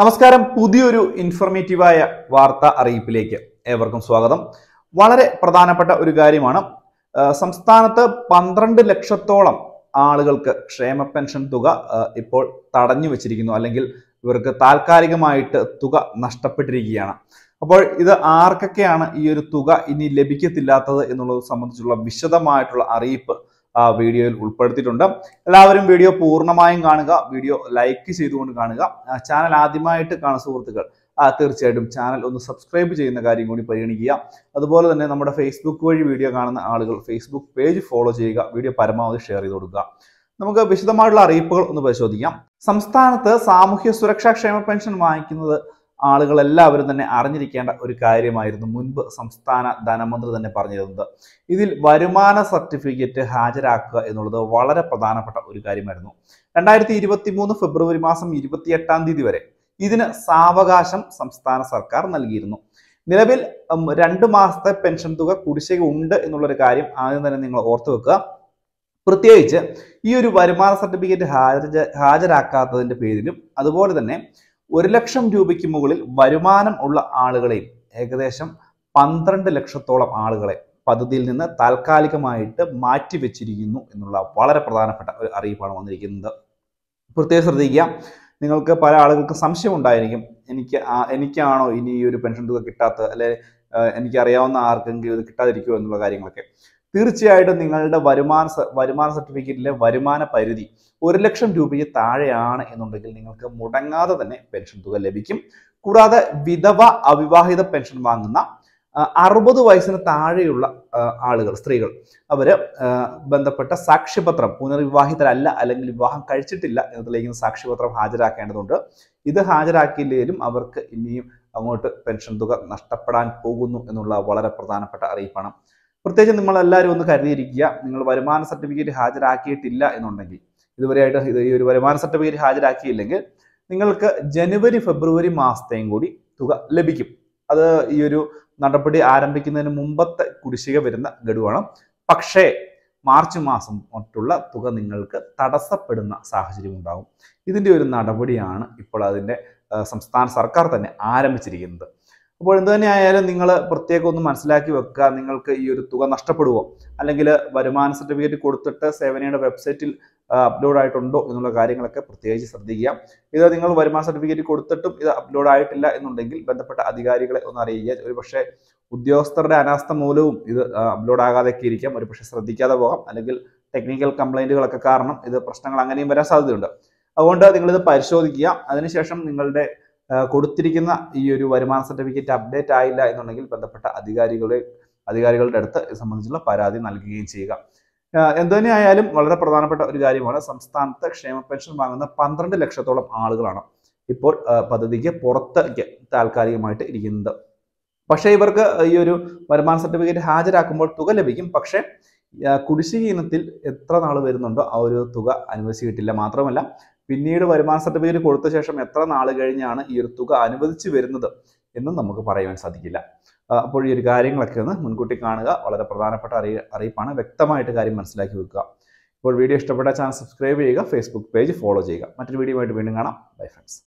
നമസ്കാരം പുതിയൊരു ഇൻഫർമേറ്റീവായ വാർത്താ അറിയിപ്പിലേക്ക് ഏവർക്കും സ്വാഗതം വളരെ പ്രധാനപ്പെട്ട ഒരു കാര്യമാണ് സംസ്ഥാനത്ത് പന്ത്രണ്ട് ലക്ഷത്തോളം ആളുകൾക്ക് ക്ഷേമ പെൻഷൻ തുക ഇപ്പോൾ തടഞ്ഞു വെച്ചിരിക്കുന്നു അല്ലെങ്കിൽ ഇവർക്ക് താൽക്കാലികമായിട്ട് തുക നഷ്ടപ്പെട്ടിരിക്കുകയാണ് അപ്പോൾ ഇത് ആർക്കൊക്കെയാണ് ഈ ഒരു തുക ഇനി ലഭിക്കത്തില്ലാത്തത് എന്നുള്ളത് സംബന്ധിച്ചുള്ള വിശദമായിട്ടുള്ള അറിയിപ്പ് ആ വീഡിയോയിൽ ഉൾപ്പെടുത്തിയിട്ടുണ്ട് എല്ലാവരും വീഡിയോ പൂർണ്ണമായും കാണുക വീഡിയോ ലൈക്ക് ചെയ്തുകൊണ്ട് കാണുക ചാനൽ ആദ്യമായിട്ട് കാണുന്ന സുഹൃത്തുക്കൾ തീർച്ചയായിട്ടും ചാനൽ ഒന്ന് സബ്സ്ക്രൈബ് ചെയ്യുന്ന കാര്യം കൂടി പരിഗണിക്കുക അതുപോലെ തന്നെ നമ്മുടെ ഫേസ്ബുക്ക് വഴി വീഡിയോ കാണുന്ന ആളുകൾ ഫേസ്ബുക്ക് പേജ് ഫോളോ ചെയ്യുക വീഡിയോ പരമാവധി ഷെയർ ചെയ്ത് കൊടുക്കുക നമുക്ക് വിശദമായിട്ടുള്ള അറിയിപ്പുകൾ ഒന്ന് പരിശോധിക്കാം സംസ്ഥാനത്ത് സാമൂഹ്യ സുരക്ഷാ ക്ഷേമ പെൻഷൻ വാങ്ങിക്കുന്നത് ആളുകളെല്ലാവരും തന്നെ അറിഞ്ഞിരിക്കേണ്ട ഒരു കാര്യമായിരുന്നു മുൻപ് സംസ്ഥാന ധനമന്ത്രി തന്നെ പറഞ്ഞിരുന്നത് ഇതിൽ വരുമാന സർട്ടിഫിക്കറ്റ് ഹാജരാക്കുക എന്നുള്ളത് വളരെ പ്രധാനപ്പെട്ട ഒരു കാര്യമായിരുന്നു രണ്ടായിരത്തി ഇരുപത്തി മൂന്ന് ഫെബ്രുവരി മാസം എട്ടാം തീയതി വരെ ഇതിന് സാവകാശം സംസ്ഥാന സർക്കാർ നൽകിയിരുന്നു നിലവിൽ രണ്ട് മാസത്തെ പെൻഷൻ തുക കുടിശ്ശിക ഉണ്ട് എന്നുള്ളൊരു കാര്യം ആദ്യം തന്നെ നിങ്ങൾ ഓർത്തു വെക്കുക പ്രത്യേകിച്ച് ഈ ഒരു വരുമാന സർട്ടിഫിക്കറ്റ് ഹാജ ഹാജരാക്കാത്തതിൻ്റെ പേരിലും അതുപോലെ തന്നെ ഒരു ലക്ഷം രൂപയ്ക്ക് മുകളിൽ വരുമാനം ഉള്ള ആളുകളെയും ഏകദേശം പന്ത്രണ്ട് ലക്ഷത്തോളം ആളുകളെ പദ്ധതിയിൽ നിന്ന് താൽക്കാലികമായിട്ട് മാറ്റിവെച്ചിരിക്കുന്നു എന്നുള്ള വളരെ പ്രധാനപ്പെട്ട ഒരു അറിയിപ്പാണ് വന്നിരിക്കുന്നത് പ്രത്യേകം ശ്രദ്ധിക്കുക നിങ്ങൾക്ക് പല ആളുകൾക്ക് സംശയം ഉണ്ടായിരിക്കും എനിക്ക് എനിക്കാണോ ഇനി ഈ ഒരു പെൻഷൻ തുക കിട്ടാത്തത് അല്ലെ എനിക്കറിയാവുന്ന ആർക്കെങ്കിലും ഇത് കിട്ടാതിരിക്കുമോ എന്നുള്ള കാര്യങ്ങളൊക്കെ തീർച്ചയായിട്ടും നിങ്ങളുടെ വരുമാന വരുമാന സർട്ടിഫിക്കറ്റിലെ വരുമാന പരിധി ഒരു ലക്ഷം രൂപയ്ക്ക് താഴെയാണ് എന്നുണ്ടെങ്കിൽ നിങ്ങൾക്ക് മുടങ്ങാതെ തന്നെ പെൻഷൻ തുക ലഭിക്കും കൂടാതെ വിധവ അവിവാഹിത പെൻഷൻ വാങ്ങുന്ന അറുപത് വയസ്സിന് താഴെയുള്ള ആളുകൾ സ്ത്രീകൾ അവർ ബന്ധപ്പെട്ട സാക്ഷ്യപത്രം പുനർവിവാഹിതരല്ല അല്ലെങ്കിൽ വിവാഹം കഴിച്ചിട്ടില്ല എന്നതിലേക്ക് സാക്ഷ്യപത്രം ഹാജരാക്കേണ്ടതുണ്ട് ഇത് ഹാജരാക്കിയില്ലെങ്കിലും അവർക്ക് ഇനിയും അങ്ങോട്ട് പെൻഷൻ തുക നഷ്ടപ്പെടാൻ പോകുന്നു എന്നുള്ള വളരെ പ്രധാനപ്പെട്ട അറിയിപ്പാണ് പ്രത്യേകിച്ച് നിങ്ങളെല്ലാവരും ഒന്ന് കരുതിയിരിക്കുക നിങ്ങൾ വരുമാന സർട്ടിഫിക്കറ്റ് ഹാജരാക്കിയിട്ടില്ല എന്നുണ്ടെങ്കിൽ ഇതുവരെയായിട്ട് ഇത് ഈ ഒരു വരുമാന സർട്ടിഫിക്കറ്റ് ഹാജരാക്കിയില്ലെങ്കിൽ നിങ്ങൾക്ക് ജനുവരി ഫെബ്രുവരി മാസത്തെയും കൂടി തുക ലഭിക്കും അത് ഈ ഒരു നടപടി ആരംഭിക്കുന്നതിന് മുമ്പത്തെ കുടിശ്ശിക വരുന്ന ഗഡുവാണ് പക്ഷേ മാർച്ച് മാസം മറ്റുള്ള തുക നിങ്ങൾക്ക് തടസ്സപ്പെടുന്ന സാഹചര്യം ഉണ്ടാകും ഇതിൻ്റെ ഒരു നടപടിയാണ് ഇപ്പോൾ അതിൻ്റെ സംസ്ഥാന സർക്കാർ തന്നെ ആരംഭിച്ചിരിക്കുന്നത് അപ്പോൾ എന്ത് തന്നെ ആയാലും നിങ്ങൾ പ്രത്യേകം ഒന്ന് മനസ്സിലാക്കി വെക്കുക നിങ്ങൾക്ക് ഈ ഒരു തുക നഷ്ടപ്പെടുവോ അല്ലെങ്കിൽ വരുമാന സർട്ടിഫിക്കറ്റ് കൊടുത്തിട്ട് സേവനയുടെ വെബ്സൈറ്റിൽ അപ്ലോഡ് ആയിട്ടുണ്ടോ എന്നുള്ള കാര്യങ്ങളൊക്കെ പ്രത്യേകിച്ച് ശ്രദ്ധിക്കുക ഇത് നിങ്ങൾ വരുമാന സർട്ടിഫിക്കറ്റ് കൊടുത്തിട്ടും ഇത് അപ്ലോഡ് ആയിട്ടില്ല എന്നുണ്ടെങ്കിൽ ബന്ധപ്പെട്ട അധികാരികളെ ഒന്ന് അറിയിക്കുക പക്ഷേ ഉദ്യോഗസ്ഥരുടെ അനാസ്ഥ മൂലവും ഇത് അപ്ലോഡ് ആകാതെയൊക്കെ ഇരിക്കാം പക്ഷേ ശ്രദ്ധിക്കാതെ പോകാം അല്ലെങ്കിൽ ടെക്നിക്കൽ കംപ്ലൈൻറ്റുകളൊക്കെ കാരണം ഇത് പ്രശ്നങ്ങൾ അങ്ങനെയും വരാൻ സാധ്യതയുണ്ട് അതുകൊണ്ട് നിങ്ങളിത് പരിശോധിക്കുക അതിനുശേഷം നിങ്ങളുടെ കൊടുത്തിരിക്കുന്ന ഈ ഒരു വരുമാന സർട്ടിഫിക്കറ്റ് അപ്ഡേറ്റ് ആയില്ല എന്നുണ്ടെങ്കിൽ ബന്ധപ്പെട്ട അധികാരികളെ അധികാരികളുടെ അടുത്ത് സംബന്ധിച്ചുള്ള പരാതി നൽകുകയും ചെയ്യുക എന്തുതന്നെയായാലും വളരെ പ്രധാനപ്പെട്ട ഒരു കാര്യമാണ് സംസ്ഥാനത്ത് ക്ഷേമ പെൻഷൻ വാങ്ങുന്ന പന്ത്രണ്ട് ലക്ഷത്തോളം ആളുകളാണ് ഇപ്പോൾ പദ്ധതിക്ക് പുറത്തേക്ക് താൽക്കാലികമായിട്ട് ഇരിക്കുന്നത് പക്ഷേ ഇവർക്ക് ഈ ഒരു വരുമാന സർട്ടിഫിക്കറ്റ് ഹാജരാക്കുമ്പോൾ തുക ലഭിക്കും പക്ഷേ കുടിശ്ശിക ഇനത്തിൽ എത്ര നാൾ വരുന്നുണ്ടോ ആ ഒരു തുക അനുവദിച്ചു കിട്ടില്ല മാത്രമല്ല പിന്നീട് വരുമാന സർട്ടിഫിക്കറ്റ് കൊടുത്ത ശേഷം എത്ര നാൾ കഴിഞ്ഞാണ് ഈ ഒരു തുക അനുവദിച്ചു വരുന്നത് എന്നും നമുക്ക് പറയുവാൻ സാധിക്കില്ല അപ്പോൾ ഈ ഒരു കാര്യങ്ങളൊക്കെ ഒന്ന് മുൻകൂട്ടി കാണുക വളരെ പ്രധാനപ്പെട്ട അറിയി അറിയിപ്പാണ് വ്യക്തമായിട്ട് കാര്യം മനസ്സിലാക്കി വെക്കുക ഇപ്പോൾ വീഡിയോ ഇഷ്ടപ്പെട്ട ചാനൽ സബ്സ്ക്രൈബ് ചെയ്യുക ഫേസ്ബുക്ക് പേജ് ഫോളോ ചെയ്യുക മറ്റൊരു വീഡിയോ ആയിട്ട് വീണ്ടും കാണാം ബൈ ഫ്രണ്ട്സ്